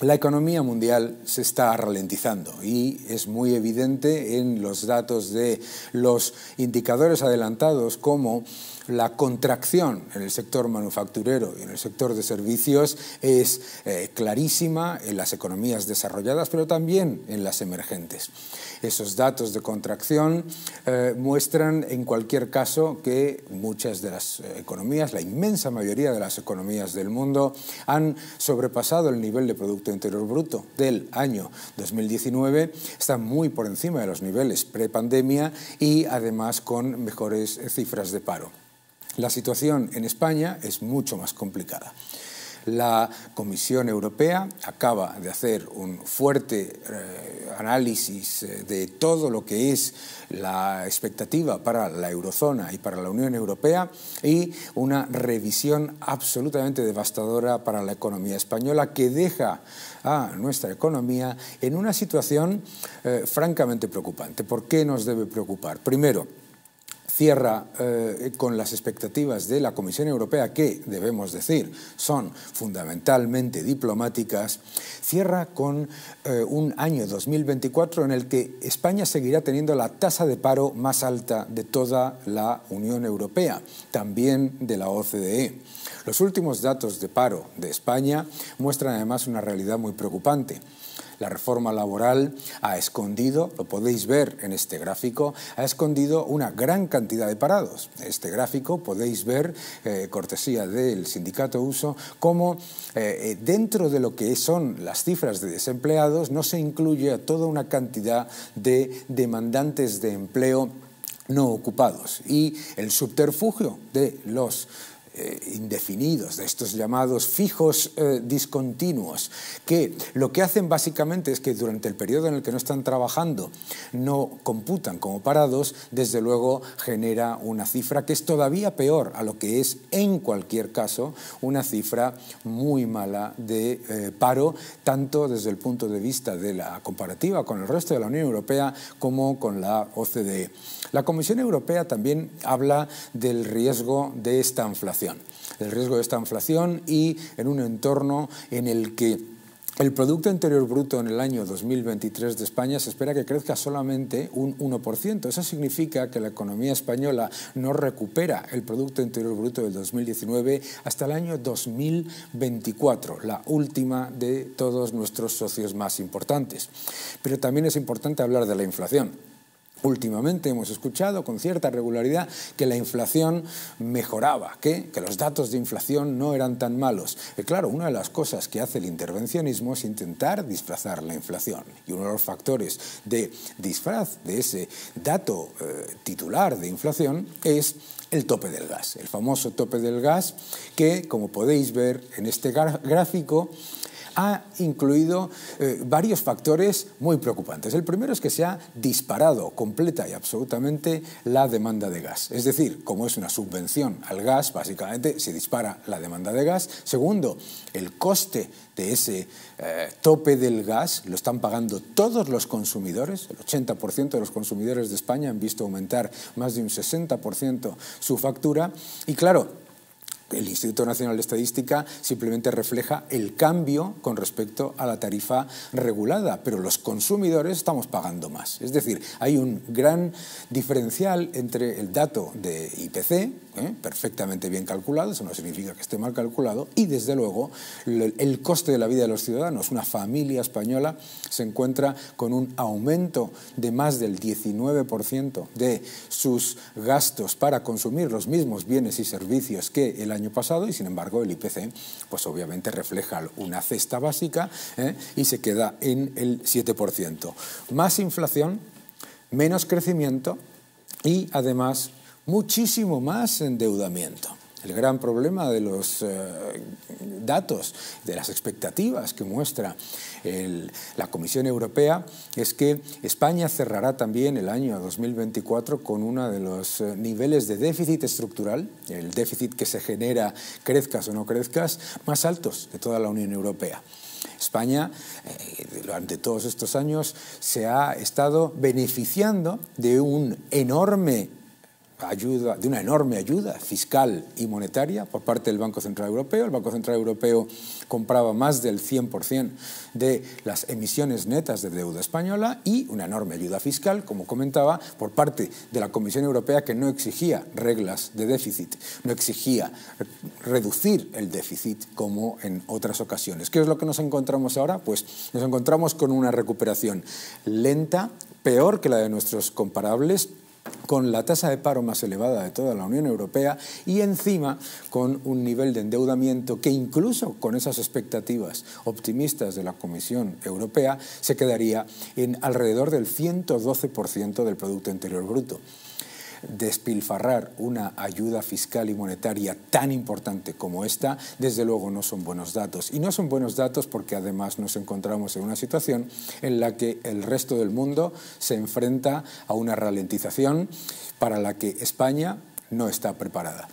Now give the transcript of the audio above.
La economía mundial se está ralentizando y es muy evidente en los datos de los indicadores adelantados como la contracción en el sector manufacturero y en el sector de servicios es eh, clarísima en las economías desarrolladas, pero también en las emergentes. Esos datos de contracción eh, muestran, en cualquier caso, que muchas de las eh, economías, la inmensa mayoría de las economías del mundo, han sobrepasado el nivel de Producto Interior Bruto del año 2019, están muy por encima de los niveles prepandemia y además con mejores cifras de paro. La situación en España es mucho más complicada. La Comisión Europea acaba de hacer un fuerte eh, análisis eh, de todo lo que es la expectativa para la eurozona y para la Unión Europea y una revisión absolutamente devastadora para la economía española que deja a nuestra economía en una situación eh, francamente preocupante. ¿Por qué nos debe preocupar? Primero, cierra eh, con las expectativas de la Comisión Europea, que, debemos decir, son fundamentalmente diplomáticas, cierra con eh, un año 2024 en el que España seguirá teniendo la tasa de paro más alta de toda la Unión Europea, también de la OCDE. Los últimos datos de paro de España muestran además una realidad muy preocupante la reforma laboral ha escondido, lo podéis ver en este gráfico, ha escondido una gran cantidad de parados. Este gráfico podéis ver, eh, cortesía del sindicato Uso, cómo eh, eh, dentro de lo que son las cifras de desempleados no se incluye a toda una cantidad de demandantes de empleo no ocupados. Y el subterfugio de los eh, indefinidos, de estos llamados fijos eh, discontinuos, que lo que hacen básicamente es que durante el periodo en el que no están trabajando no computan como parados, desde luego genera una cifra que es todavía peor a lo que es en cualquier caso una cifra muy mala de eh, paro, tanto desde el punto de vista de la comparativa con el resto de la Unión Europea como con la OCDE. La Comisión Europea también habla del riesgo de esta inflación el riesgo de esta inflación y en un entorno en el que el Producto Interior Bruto en el año 2023 de España se espera que crezca solamente un 1%. Eso significa que la economía española no recupera el Producto Interior Bruto del 2019 hasta el año 2024, la última de todos nuestros socios más importantes. Pero también es importante hablar de la inflación. Últimamente hemos escuchado con cierta regularidad que la inflación mejoraba, que, que los datos de inflación no eran tan malos. Eh, claro, una de las cosas que hace el intervencionismo es intentar disfrazar la inflación. Y uno de los factores de disfraz de ese dato eh, titular de inflación es el tope del gas, el famoso tope del gas que, como podéis ver en este gráfico, ha incluido eh, varios factores muy preocupantes. El primero es que se ha disparado completa y absolutamente la demanda de gas. Es decir, como es una subvención al gas, básicamente se dispara la demanda de gas. Segundo, el coste de ese eh, tope del gas lo están pagando todos los consumidores. El 80% de los consumidores de España han visto aumentar más de un 60% su factura. Y claro, el Instituto Nacional de Estadística simplemente refleja el cambio con respecto a la tarifa regulada, pero los consumidores estamos pagando más. Es decir, hay un gran diferencial entre el dato de IPC, ¿eh? perfectamente bien calculado, eso no significa que esté mal calculado, y desde luego el coste de la vida de los ciudadanos. Una familia española se encuentra con un aumento de más del 19% de sus gastos para consumir los mismos bienes y servicios que el año año pasado y sin embargo el IPC pues obviamente refleja una cesta básica ¿eh? y se queda en el 7%. Más inflación, menos crecimiento y además muchísimo más endeudamiento el gran problema de los eh, datos, de las expectativas que muestra la Comisión Europea, es que España cerrará también el año 2024 con uno de los eh, niveles de déficit estructural, el déficit que se genera, crezcas o no crezcas, más altos de toda la Unión Europea. España, eh, durante todos estos años, se ha estado beneficiando de un enorme ayuda, de una enorme ayuda fiscal y monetaria por parte del Banco Central Europeo. El Banco Central Europeo compraba más del 100% de las emisiones netas de deuda española y una enorme ayuda fiscal, como comentaba, por parte de la Comisión Europea que no exigía reglas de déficit, no exigía reducir el déficit como en otras ocasiones. ¿Qué es lo que nos encontramos ahora? Pues nos encontramos con una recuperación lenta, peor que la de nuestros comparables, con la tasa de paro más elevada de toda la Unión Europea y encima con un nivel de endeudamiento que incluso con esas expectativas optimistas de la Comisión Europea se quedaría en alrededor del 112% del Producto Interior Bruto despilfarrar una ayuda fiscal y monetaria tan importante como esta, desde luego no son buenos datos. Y no son buenos datos porque además nos encontramos en una situación en la que el resto del mundo se enfrenta a una ralentización para la que España no está preparada.